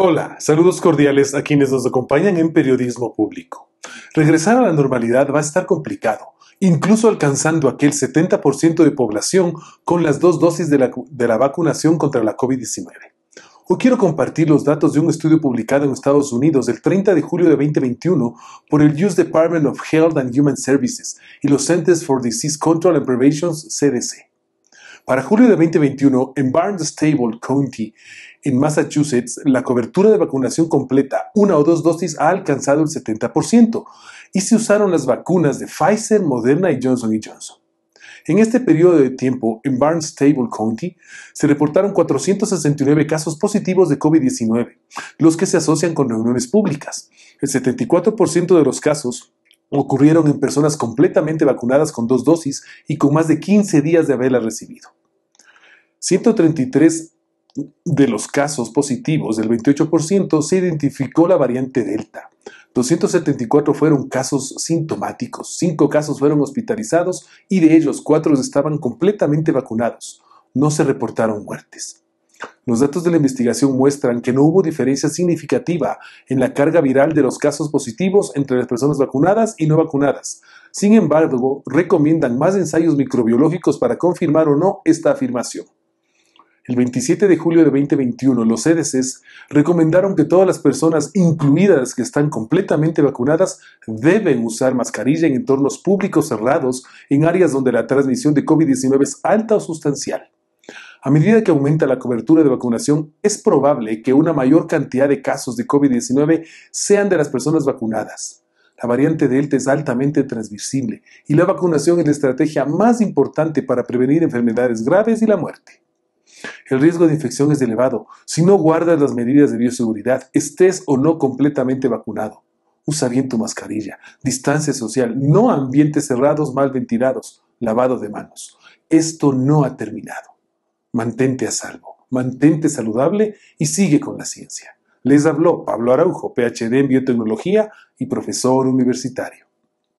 Hola, saludos cordiales a quienes nos acompañan en periodismo público. Regresar a la normalidad va a estar complicado, incluso alcanzando aquel 70% de población con las dos dosis de la, vacunación contra la COVID-19. Hoy quiero compartir los datos de un estudio publicado en Estados Unidos el 30 de julio de 2021 por el U.S. Department of Health and Human Services y los Centers for Disease Control and Prevention, CDC para julio de 2021, en Barnstable County, en Massachusetts, la cobertura de vacunación completa, una o dos dosis, ha alcanzado el 70% y se usaron las vacunas de Pfizer, Moderna y Johnson Johnson. En este periodo de tiempo, en Barnstable County, se reportaron 469 casos positivos de COVID-19, los que se asocian con reuniones públicas. El 74% de los casos ocurrieron en personas completamente vacunadas con dos dosis y con más de 15 días de haberla recibido. 133 de los casos positivos, del 28%, se identificó la variante Delta. 274 fueron casos sintomáticos, 5 casos fueron hospitalizados y de ellos 4 estaban completamente vacunados. No se reportaron muertes. Los datos de la investigación muestran que no hubo diferencia significativa en la carga viral de los casos positivos entre las personas vacunadas y no vacunadas. Sin embargo, recomiendan más ensayos microbiológicos para confirmar o no esta afirmación. El 27 de julio de 2021, los CDCs e recomendaron que todas las personas, incluidas que están completamente vacunadas, deben usar mascarilla en entornos públicos cerrados, en áreas donde la transmisión de COVID-19 es alta o sustancial. A medida que aumenta la cobertura de vacunación, es probable que una mayor cantidad de casos de COVID-19 sean de las personas vacunadas. La variante Delta es altamente transmisible y la vacunación es la estrategia más importante para prevenir enfermedades graves y la muerte. El riesgo de infección es elevado si no guardas las medidas de bioseguridad, estés o no completamente vacunado. Usa bien tu mascarilla, distancia social, no ambientes cerrados mal ventilados, lavado de manos. Esto no ha terminado. Mantente a salvo, mantente saludable y sigue con la ciencia. Les habló Pablo Araujo, PhD en biotecnología y profesor universitario.